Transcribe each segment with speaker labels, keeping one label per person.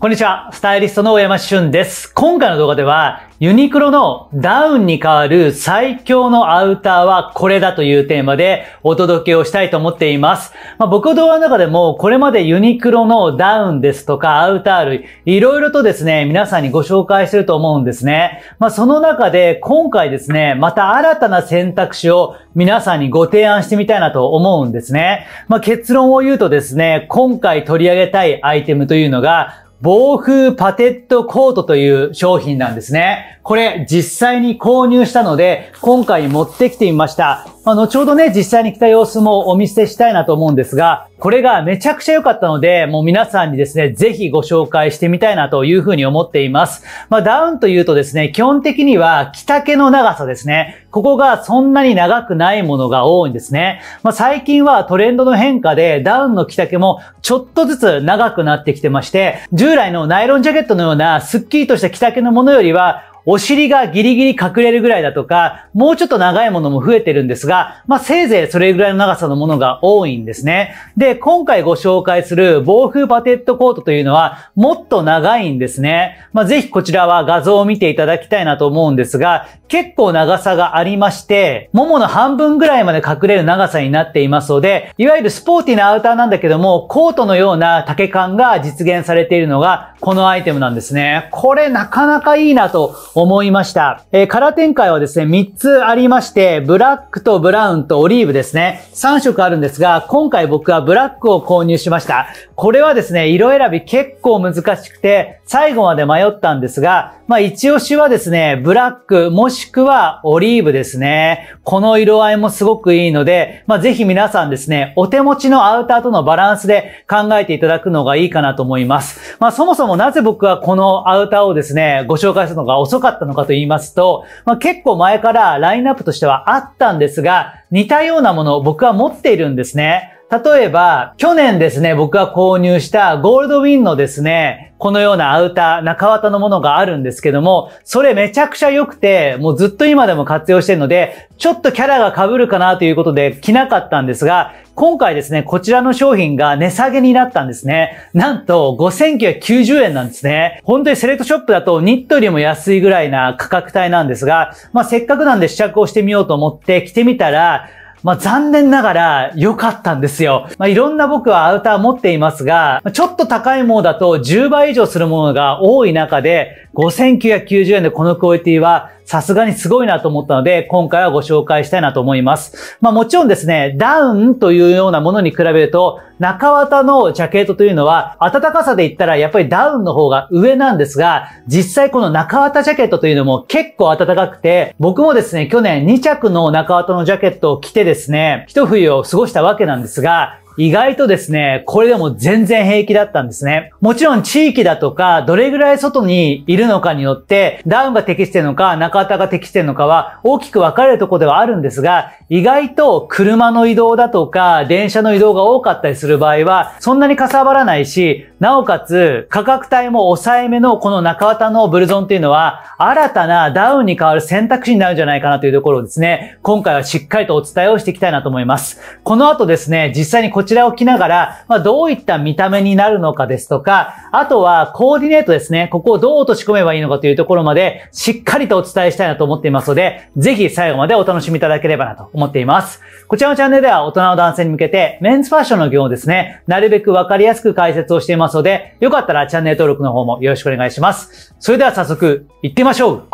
Speaker 1: こんにちは。スタイリストの大山俊です。今回の動画では、ユニクロのダウンに代わる最強のアウターはこれだというテーマでお届けをしたいと思っています。まあ、僕動画の中でもこれまでユニクロのダウンですとかアウター類、いろいろとですね、皆さんにご紹介してると思うんですね。まあ、その中で今回ですね、また新たな選択肢を皆さんにご提案してみたいなと思うんですね。まあ、結論を言うとですね、今回取り上げたいアイテムというのが、防風パテットコートという商品なんですね。これ実際に購入したので、今回持ってきてみました。まあ、後ほどね、実際に来た様子もお見せしたいなと思うんですが、これがめちゃくちゃ良かったので、もう皆さんにですね、ぜひご紹介してみたいなというふうに思っています。まあ、ダウンというとですね、基本的には着丈の長さですね。ここがそんなに長くないものが多いんですね。まあ、最近はトレンドの変化でダウンの着丈もちょっとずつ長くなってきてまして、従来のナイロンジャケットのようなスッキリとした着丈のものよりは、お尻がギリギリ隠れるぐらいだとか、もうちょっと長いものも増えてるんですが、まあ、せいぜいそれぐらいの長さのものが多いんですね。で、今回ご紹介する防風パテットコートというのは、もっと長いんですね。まあ、ぜひこちらは画像を見ていただきたいなと思うんですが、結構長さがありまして、ももの半分ぐらいまで隠れる長さになっていますので、いわゆるスポーティーなアウターなんだけども、コートのような丈感が実現されているのが、このアイテムなんですね。これなかなかいいなと思いました。えー、カラー展開はですね、3つありまして、ブラックとブラウンとオリーブですね。3色あるんですが、今回僕はブラックを購入しました。これはですね、色選び結構難しくて、最後まで迷ったんですが、まあ一押しはですね、ブラックもしくはオリーブですね。この色合いもすごくいいので、まあぜひ皆さんですね、お手持ちのアウターとのバランスで考えていただくのがいいかなと思います。まあそもそもなぜ僕はこのアウターをですね、ご紹介するのが遅良かったのかと言いますと、まあ、結構前からラインナップとしてはあったんですが、似たようなものを僕は持っているんですね。例えば、去年ですね、僕が購入したゴールドウィンのですね、このようなアウター、中綿のものがあるんですけども、それめちゃくちゃ良くて、もうずっと今でも活用してるので、ちょっとキャラが被るかなということで着なかったんですが、今回ですね、こちらの商品が値下げになったんですね。なんと、5990円なんですね。本当にセレクトショップだとニットよりも安いぐらいな価格帯なんですが、まあ、せっかくなんで試着をしてみようと思って着てみたら、まあ、残念ながら良かったんですよ。まあ、いろんな僕はアウター持っていますが、ちょっと高いものだと10倍以上するものが多い中で、5990円でこのクオリティはさすがにすごいなと思ったので、今回はご紹介したいなと思います。まあもちろんですね、ダウンというようなものに比べると、中綿のジャケットというのは、暖かさで言ったらやっぱりダウンの方が上なんですが、実際この中綿ジャケットというのも結構暖かくて、僕もですね、去年2着の中綿のジャケットを着てですね、一冬を過ごしたわけなんですが、意外とですね、これでも全然平気だったんですね。もちろん地域だとか、どれぐらい外にいるのかによって、ダウンが適してるのか、中田が適してるのかは、大きく分かれるとこではあるんですが、意外と車の移動だとか、電車の移動が多かったりする場合は、そんなにかさばらないし、なおかつ、価格帯も抑えめのこの中田のブルゾンっていうのは、新たなダウンに変わる選択肢になるんじゃないかなというところをですね、今回はしっかりとお伝えをしていきたいなと思います。この後ですね、実際にこちらちらを着ながら、まあ、どういった見た目になるのかですとか、あとはコーディネートですね。ここをどう落とし込めばいいのかというところまで、しっかりとお伝えしたいなと思っていますので、ぜひ最後までお楽しみいただければなと思っています。こちらのチャンネルでは大人の男性に向けて、メンズファッションの業をですね、なるべくわかりやすく解説をしていますので、よかったらチャンネル登録の方もよろしくお願いします。それでは早速、行ってみましょう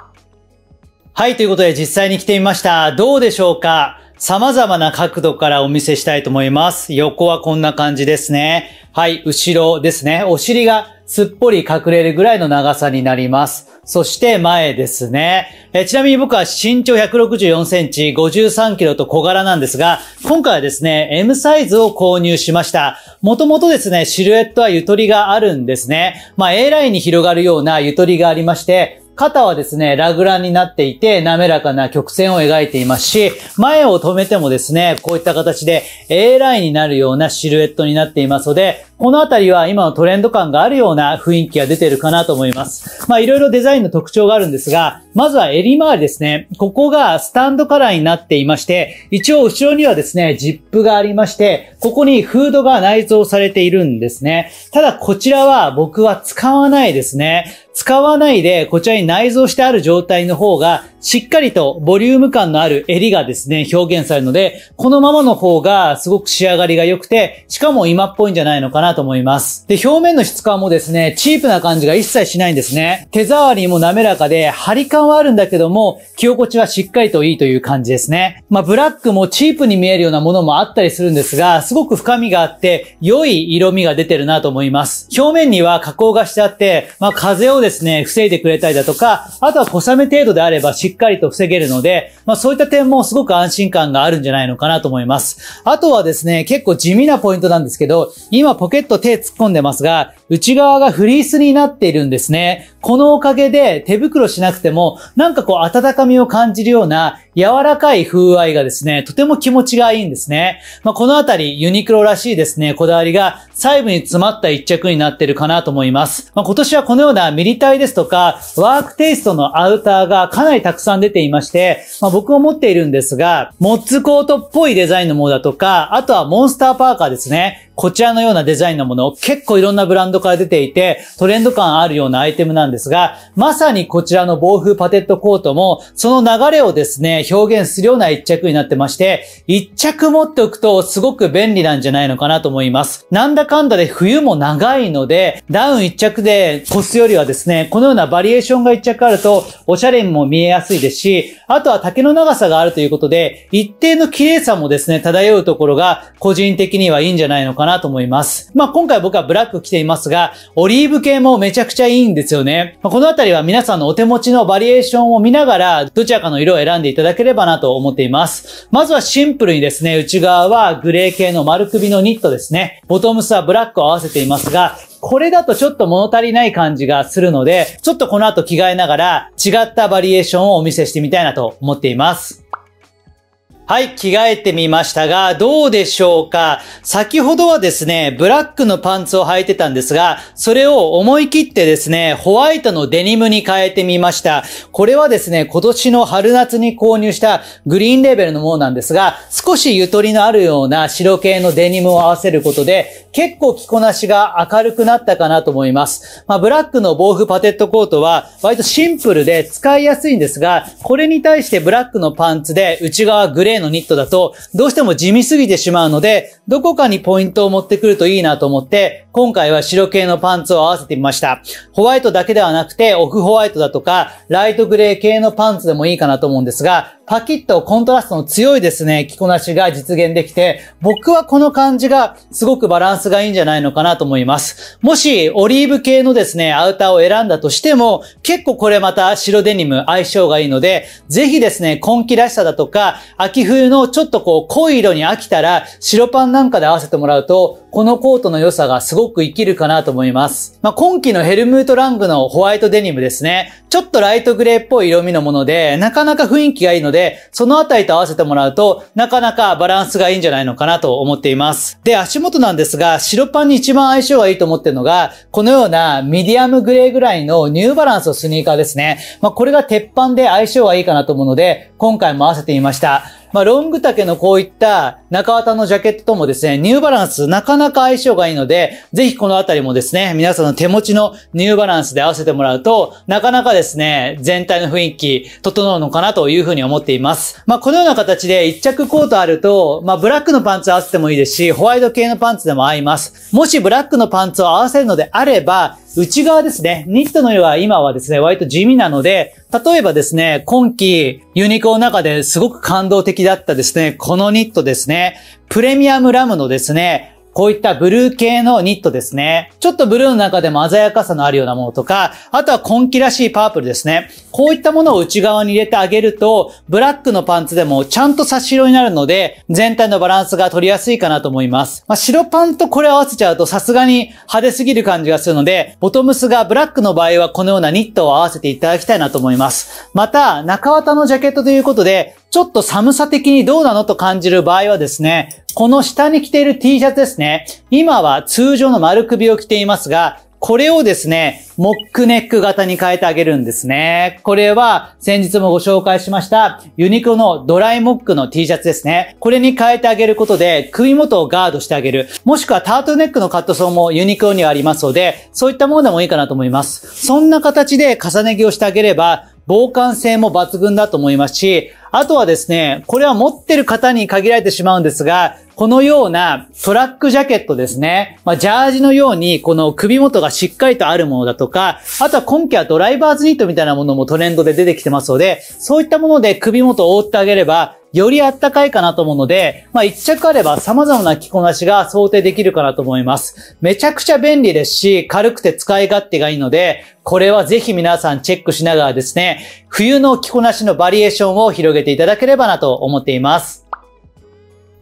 Speaker 1: はい、ということで実際に来てみました。どうでしょうか様々な角度からお見せしたいと思います。横はこんな感じですね。はい、後ろですね。お尻がすっぽり隠れるぐらいの長さになります。そして前ですね。えちなみに僕は身長164センチ、53キロと小柄なんですが、今回はですね、M サイズを購入しました。もともとですね、シルエットはゆとりがあるんですね。まあ、A ラインに広がるようなゆとりがありまして、肩はですね、ラグランになっていて、滑らかな曲線を描いていますし、前を止めてもですね、こういった形で A ラインになるようなシルエットになっていますので、このあたりは今のトレンド感があるような雰囲気が出てるかなと思います。まあいろいろデザインの特徴があるんですが、まずは襟周りですね。ここがスタンドカラーになっていまして、一応後ろにはですね、ジップがありまして、ここにフードが内蔵されているんですね。ただこちらは僕は使わないですね。使わないで、こちらに内蔵してある状態の方が、しっかりとボリューム感のある襟がですね、表現されるので、このままの方がすごく仕上がりが良くて、しかも今っぽいんじゃないのかなと思います。で、表面の質感もですね、チープな感じが一切しないんですね。手触りも滑らかで、張り感はあるんだけども、着心地はしっかりといいという感じですね。まあ、ブラックもチープに見えるようなものもあったりするんですが、すごく深みがあって、良い色味が出てるなと思います。表面には加工がしてあって、まあ、風をですね、防いでくれたりだとか、あとは小雨程度であればしっっかりと防げるので、まあそういった点もすごく安心感があるんじゃないのかなと思います。あとはですね、結構地味なポイントなんですけど、今ポケット手突っ込んでますが、内側がフリースになっているんですね。このおかげで手袋しなくても、なんかこう温かみを感じるような柔らかい風合いがですね、とても気持ちがいいんですね。まあこのあたりユニクロらしいですね、こだわりが細部に詰まった一着になってるかなと思います。まあ今年はこのようなミリタイですとか、ワークテイストのアウターがかなりたくくさん出ていまして、まあ、僕も持っているんですが、モッツコートっぽいデザインのものだとか、あとはモンスターパーカーですね。こちらのようなデザインのものを結構いろんなブランドから出ていて、トレンド感あるようなアイテムなんですが、まさにこちらの防風パテットコートも、その流れをですね、表現するような一着になってまして、一着持っておくとすごく便利なんじゃないのかなと思います。なんだかんだで冬も長いので、ダウン一着で越すよりはですね、このようなバリエーションが一着あると、おしゃれにも見えやすいですし、あとは丈の長さがあるということで、一定の綺麗さもですね、漂うところが、個人的にはいいんじゃないのかなかなと思います。まあ、今回僕はブラック着ていますが、オリーブ系もめちゃくちゃいいんですよね。まあ、このあたりは皆さんのお手持ちのバリエーションを見ながら、どちらかの色を選んでいただければなと思っています。まずはシンプルにですね、内側はグレー系の丸首のニットですね。ボトムスはブラックを合わせていますが、これだとちょっと物足りない感じがするので、ちょっとこの後着替えながら違ったバリエーションをお見せしてみたいなと思っています。はい、着替えてみましたが、どうでしょうか先ほどはですね、ブラックのパンツを履いてたんですが、それを思い切ってですね、ホワイトのデニムに変えてみました。これはですね、今年の春夏に購入したグリーンレーベルのものなんですが、少しゆとりのあるような白系のデニムを合わせることで、結構着こなしが明るくなったかなと思います。まあ、ブラックの防風パテットコートは、割とシンプルで使いやすいんですが、これに対してブラックのパンツで内側グレーのニットだと、どうしても地味すぎてしまうので、どこかにポイントを持ってくるといいなと思って、今回は白系のパンツを合わせてみました。ホワイトだけではなくて、オフホワイトだとか、ライトグレー系のパンツでもいいかなと思うんですが、パキッとコントラストの強いですね、着こなしが実現できて、僕はこの感じがすごくバランスがいいんじゃないのかなと思います。もし、オリーブ系のですね、アウターを選んだとしても、結構これまた白デニム相性がいいので、ぜひですね、今季らしさだとか、秋冬のちょっとこう濃い色に飽きたら、白パンなんかで合わせてもらうと、このコートの良さがすごく多く生きるかなと思います。まあ、今季のヘルムートラングのホワイトデニムですね。ちょっとライトグレーっぽい色味のもので、なかなか雰囲気がいいので、そのあたりと合わせてもらうと、なかなかバランスがいいんじゃないのかなと思っています。で、足元なんですが、白パンに一番相性がいいと思ってるのが、このようなミディアムグレーぐらいのニューバランスのスニーカーですね。まあ、これが鉄板で相性がいいかなと思うので、今回も合わせてみました。まあ、ロング丈のこういった中綿のジャケットともですね、ニューバランスなかなか相性がいいので、ぜひこのあたりもですね、皆さんの手持ちのニューバランスで合わせてもらうと、なかなかですね、全体の雰囲気、整うのかなというふうに思っています。まあ、このような形で1着コートあると、まあ、ブラックのパンツ合わせてもいいですし、ホワイト系のパンツでも合います。もしブラックのパンツを合わせるのであれば、内側ですね、ニットの色は今はですね、割と地味なので、例えばですね、今季ユニコの中ですごく感動的だったですね、このニットですね、プレミアムラムのですね、こういったブルー系のニットですね。ちょっとブルーの中でも鮮やかさのあるようなものとか、あとは根気らしいパープルですね。こういったものを内側に入れてあげると、ブラックのパンツでもちゃんと差し色になるので、全体のバランスが取りやすいかなと思います。まあ、白パンとこれ合わせちゃうとさすがに派手すぎる感じがするので、ボトムスがブラックの場合はこのようなニットを合わせていただきたいなと思います。また、中綿のジャケットということで、ちょっと寒さ的にどうなのと感じる場合はですね、この下に着ている T シャツですね。今は通常の丸首を着ていますが、これをですね、モックネック型に変えてあげるんですね。これは先日もご紹介しましたユニクロのドライモックの T シャツですね。これに変えてあげることで首元をガードしてあげる。もしくはタートルネックのカットソーもユニクロにはありますので、そういったものでもいいかなと思います。そんな形で重ね着をしてあげれば、防寒性も抜群だと思いますし、あとはですね、これは持ってる方に限られてしまうんですが、このようなトラックジャケットですね。まあ、ジャージのように、この首元がしっかりとあるものだとか、あとは今季はドライバーズニットみたいなものもトレンドで出てきてますので、そういったもので首元を覆ってあげれば、よりあったかいかなと思うので、まあ、一着あれば様々な着こなしが想定できるかなと思います。めちゃくちゃ便利ですし、軽くて使い勝手がいいので、これはぜひ皆さんチェックしながらですね、冬の着こなしのバリエーションを広げていただければなと思っています。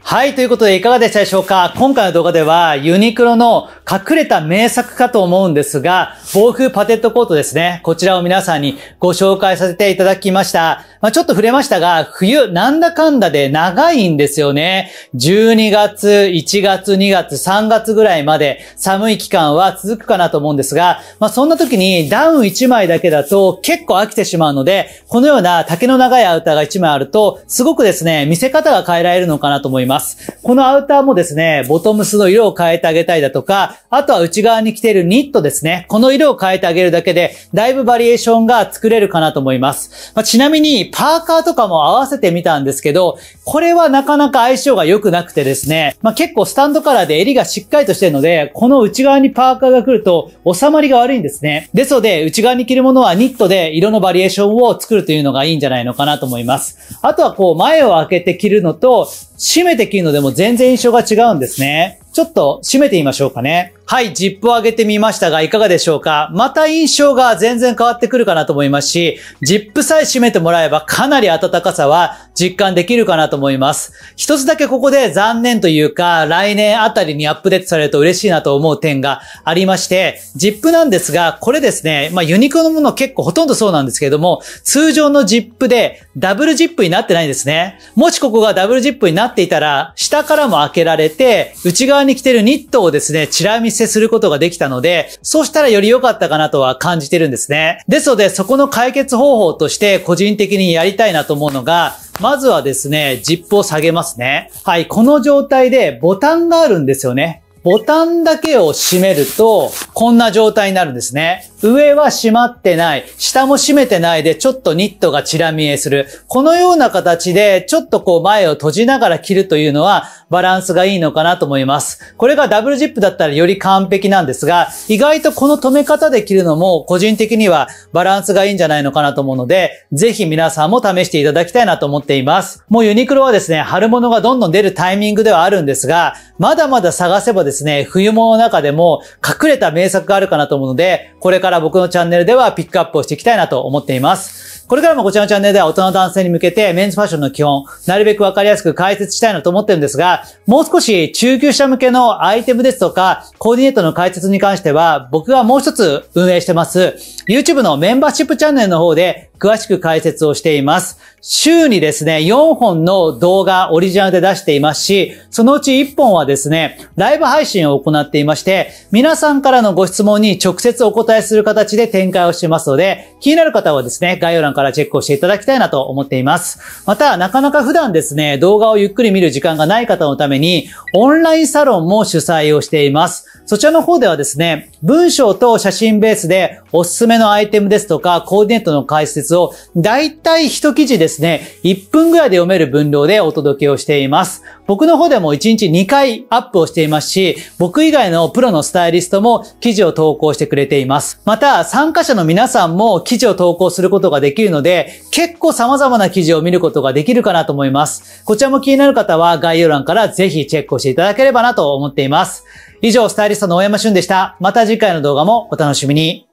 Speaker 1: はい、ということでいかがでしたでしょうか今回の動画ではユニクロの隠れた名作かと思うんですが、防風パテットコートですね。こちらを皆さんにご紹介させていただきました。まあ、ちょっと触れましたが、冬なんだかんだで長いんですよね。12月、1月、2月、3月ぐらいまで寒い期間は続くかなと思うんですが、まあ、そんな時にダウン1枚だけだと結構飽きてしまうので、このような竹の長いアウターが1枚あると、すごくですね、見せ方が変えられるのかなと思います。ます。このアウターもですね、ボトムスの色を変えてあげたいだとか、あとは内側に着ているニットですね。この色を変えてあげるだけで、だいぶバリエーションが作れるかなと思います。まあ、ちなみに、パーカーとかも合わせてみたんですけど、これはなかなか相性が良くなくてですね、まあ、結構スタンドカラーで襟がしっかりとしてるので、この内側にパーカーが来ると収まりが悪いんですね。ですので、内側に着るものはニットで色のバリエーションを作るというのがいいんじゃないのかなと思います。あとはこう前を開けて着るのと、閉めて切るのでも全然印象が違うんですね。ちょっと閉めてみましょうかね。はい、ジップを上げてみましたが、いかがでしょうかまた印象が全然変わってくるかなと思いますし、ジップさえ閉めてもらえばかなり暖かさは実感できるかなと思います。一つだけここで残念というか、来年あたりにアップデートされると嬉しいなと思う点がありまして、ジップなんですが、これですね、まあユニクロのもの結構ほとんどそうなんですけれども、通常のジップでダブルジップになってないんですね。もしここがダブルジップになっていたら、下からも開けられて、内側に着てるニットをですね、チラ見接することができたので、そうしたらより良かったかなとは感じてるんですね。ですので、そこの解決方法として個人的にやりたいなと思うのが、まずはですね、ジップを下げますね。はい、この状態でボタンがあるんですよね。ボタンだけを閉めると、こんな状態になるんですね。上は閉まってない、下も閉めてないでちょっとニットがチら見えする。このような形でちょっとこう前を閉じながら着るというのはバランスがいいのかなと思います。これがダブルジップだったらより完璧なんですが、意外とこの止め方で着るのも個人的にはバランスがいいんじゃないのかなと思うので、ぜひ皆さんも試していただきたいなと思っています。もうユニクロはですね、春物がどんどん出るタイミングではあるんですが、まだまだ探せばですね、冬物の中でも隠れた名作があるかなと思うので、これからから僕のチャンネルではピックアップをしていきたいなと思っています。これからもこちらのチャンネルでは大人の男性に向けてメンズファッションの基本、なるべくわかりやすく解説したいなと思ってるんですが、もう少し中級者向けのアイテムですとか、コーディネートの解説に関しては、僕がもう一つ運営してます、YouTube のメンバーシップチャンネルの方で詳しく解説をしています。週にですね、4本の動画オリジナルで出していますし、そのうち1本はですね、ライブ配信を行っていまして、皆さんからのご質問に直接お答えする形で展開をしてますので、気になる方はですね、概要欄からチェックをしていただきたいなと思っています。また、なかなか普段ですね、動画をゆっくり見る時間がない方のために、オンラインサロンも主催をしています。そちらの方ではですね、文章と写真ベースでおすすめのアイテムですとか、コーディネートの解説を、だいたい1記事ですね、1分ぐらいで読める分量でお届けをしています。僕の方でも1日2回アップをしていますし、僕以外のプロのスタイリストも記事を投稿してくれています。また、参加者の皆さんも記事を投稿することができるので、結構様々な記事を見ることができるかなと思います。こちらも気になる方は概要欄からぜひチェックをしていただければなと思っています。以上、スタイリストの大山俊でした。また次回の動画もお楽しみに。